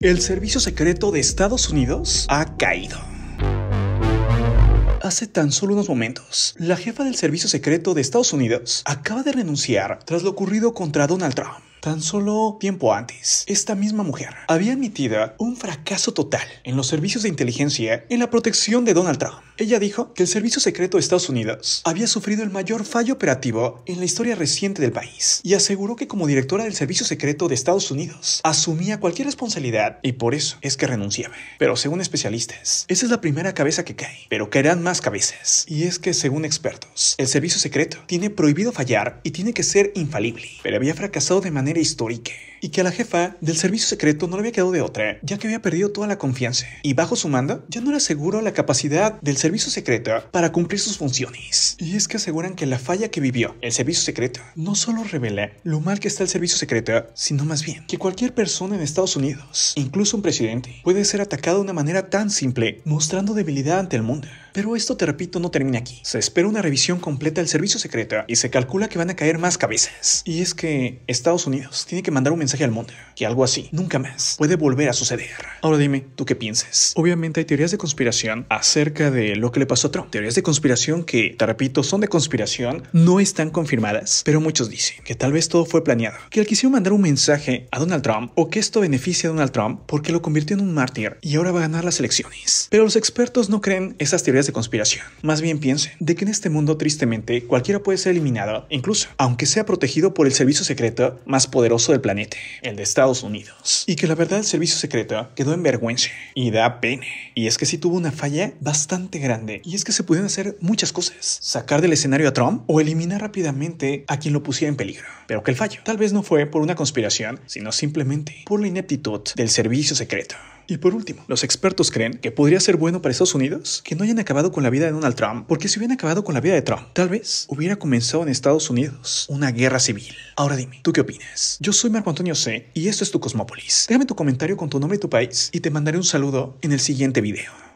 El Servicio Secreto de Estados Unidos ha caído. Hace tan solo unos momentos, la jefa del Servicio Secreto de Estados Unidos acaba de renunciar tras lo ocurrido contra Donald Trump. Tan solo tiempo antes, esta misma mujer había admitido un fracaso total en los servicios de inteligencia en la protección de Donald Trump. Ella dijo que el Servicio Secreto de Estados Unidos había sufrido el mayor fallo operativo en la historia reciente del país y aseguró que como directora del Servicio Secreto de Estados Unidos asumía cualquier responsabilidad y por eso es que renunciaba. Pero según especialistas, esa es la primera cabeza que cae, pero caerán más cabezas. Y es que según expertos, el Servicio Secreto tiene prohibido fallar y tiene que ser infalible, pero había fracasado de manera histórica y que a la jefa del servicio secreto no le había quedado de otra, ya que había perdido toda la confianza. Y bajo su mando, ya no era seguro la capacidad del servicio secreto para cumplir sus funciones. Y es que aseguran que la falla que vivió el servicio secreto no solo revela lo mal que está el servicio secreto, sino más bien que cualquier persona en Estados Unidos, incluso un presidente, puede ser atacado de una manera tan simple, mostrando debilidad ante el mundo. Pero esto, te repito, no termina aquí. Se espera una revisión completa del servicio secreto y se calcula que van a caer más cabezas. Y es que Estados Unidos tiene que mandar un mensaje al mundo que algo así nunca más puede volver a suceder. Ahora dime, ¿tú qué piensas? Obviamente hay teorías de conspiración acerca de lo que le pasó a Trump. Teorías de conspiración que, te repito, son de conspiración, no están confirmadas, pero muchos dicen que tal vez todo fue planeado, que él quiso mandar un mensaje a Donald Trump o que esto beneficia a Donald Trump porque lo convirtió en un mártir y ahora va a ganar las elecciones. Pero los expertos no creen esas teorías de conspiración. Más bien piense de que en este mundo tristemente cualquiera puede ser eliminado, incluso aunque sea protegido por el servicio secreto más poderoso del planeta, el de Estados Unidos. Y que la verdad el servicio secreto quedó en vergüenza y da pena. Y es que sí tuvo una falla bastante grande y es que se pudieron hacer muchas cosas. Sacar del escenario a Trump o eliminar rápidamente a quien lo pusiera en peligro. Pero que el fallo tal vez no fue por una conspiración, sino simplemente por la ineptitud del servicio secreto. Y por último, los expertos creen que podría ser bueno para Estados Unidos que no hayan acabado con la vida de Donald Trump, porque si hubieran acabado con la vida de Trump, tal vez hubiera comenzado en Estados Unidos una guerra civil. Ahora dime, ¿tú qué opinas? Yo soy Marco Antonio C y esto es tu Cosmópolis. Déjame tu comentario con tu nombre y tu país y te mandaré un saludo en el siguiente video.